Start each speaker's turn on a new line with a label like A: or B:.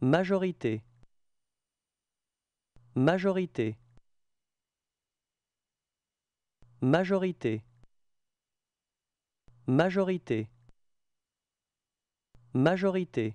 A: Majorité. Majorité. Majorité. Majorité. Majorité.